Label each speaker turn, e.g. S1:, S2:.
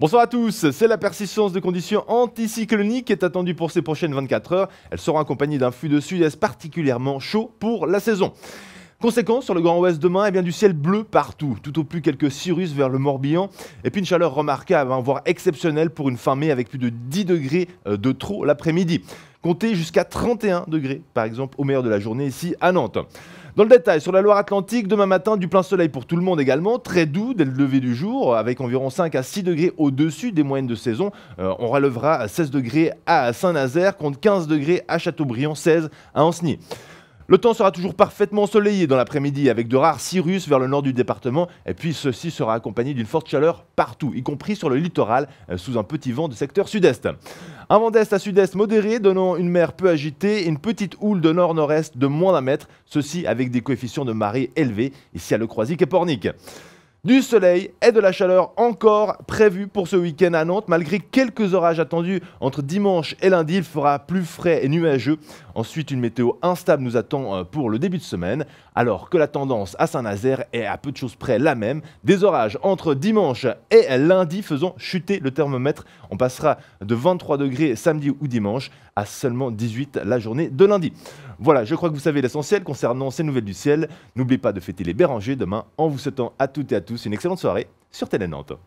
S1: Bonsoir à tous, c'est la persistance de conditions anticycloniques qui est attendue pour ces prochaines 24 heures. Elle sera accompagnée d'un flux de sud-est particulièrement chaud pour la saison. Conséquence sur le Grand Ouest demain, eh bien du ciel bleu partout, tout au plus quelques cirrus vers le Morbihan, et puis une chaleur remarquable, voire exceptionnelle pour une fin mai avec plus de 10 degrés euh, de trop l'après-midi. Comptez jusqu'à 31 degrés, par exemple, au meilleur de la journée ici à Nantes. Dans le détail, sur la Loire-Atlantique, demain matin, du plein soleil pour tout le monde également, très doux dès le lever du jour, avec environ 5 à 6 degrés au-dessus des moyennes de saison. Euh, on relèvera à 16 degrés à Saint-Nazaire, contre 15 degrés à Châteaubriand, 16 à Anceny. Le temps sera toujours parfaitement ensoleillé dans l'après-midi avec de rares cirrus vers le nord du département et puis ceci sera accompagné d'une forte chaleur partout, y compris sur le littoral euh, sous un petit vent du secteur sud-est. Un vent d'est à sud-est modéré donnant une mer peu agitée et une petite houle de nord-nord-est de moins d'un mètre, ceci avec des coefficients de marée élevés ici à Le Croisic et Pornic du soleil et de la chaleur encore prévues pour ce week-end à Nantes. Malgré quelques orages attendus entre dimanche et lundi, il fera plus frais et nuageux. Ensuite, une météo instable nous attend euh, pour le début de semaine, alors que la tendance à Saint-Nazaire est à peu de choses près la même. Des orages entre dimanche et lundi faisant chuter le thermomètre. On passera de 23 degrés samedi ou dimanche à seulement 18 la journée de lundi. Voilà, je crois que vous savez l'essentiel concernant ces nouvelles du ciel. N'oubliez pas de fêter les Bérangers demain en vous souhaitant à toutes et à tous une excellente soirée sur Télé Nantes.